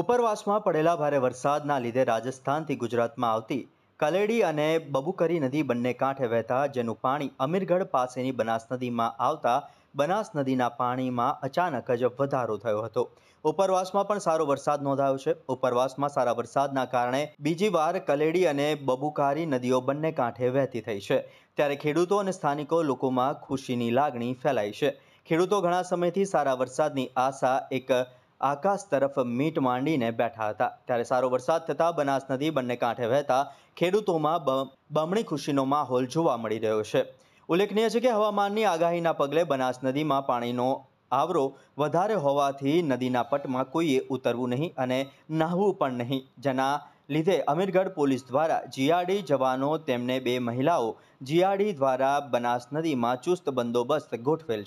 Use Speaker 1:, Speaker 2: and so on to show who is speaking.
Speaker 1: ઉપરવાસમાં પડેલા ભારે વરસાદના લીધે રાજસ્થાનથી ગુજરાતમાં આવતી કલેડી અને બબુકરી નદી બંને કાંઠે વહેતા જેનું પાણી અમીરગઢ પાસેની બનાસ નદીમાં આવતા બનાસ નદીના પાણીમાં અચાનક જ વધારો થયો હતો ઉપરવાસમાં પણ સારો વરસાદ નોંધાયો છે ઉપરવાસમાં સારા વરસાદના કારણે બીજી વાર કલેડી અને બબુકારી નદીઓ બંને કાંઠે વહેતી થઈ છે ત્યારે ખેડૂતો અને સ્થાનિકો લોકોમાં ખુશીની લાગણી ફેલાઈ છે ખેડૂતો ઘણા સમયથી સારા વરસાદની આશા એક આકાશ તરફ મીટ માંડીને બેઠા હતા ત્યારે સારો વરસાદ થતાં બનાસ નદી બંને કાંઠે વહેતા ખેડૂતોમાં બમણી ખુશીનો માહોલ જોવા મળી રહ્યો છે ઉલ્લેખનીય છે કે હવામાનની આગાહીના પગલે બનાસ નદીમાં પાણીનો આવરો વધારે હોવાથી નદીના પટમાં કોઈએ ઉતરવું નહીં અને નાહવું પણ નહીં જેના લીધે અમીરગઢ પોલીસ દ્વારા જીઆરડી જવાનો તેમને બે મહિલાઓ જીઆરડી દ્વારા બનાસ નદીમાં ચુસ્ત બંદોબસ્ત ગોઠવેલ છે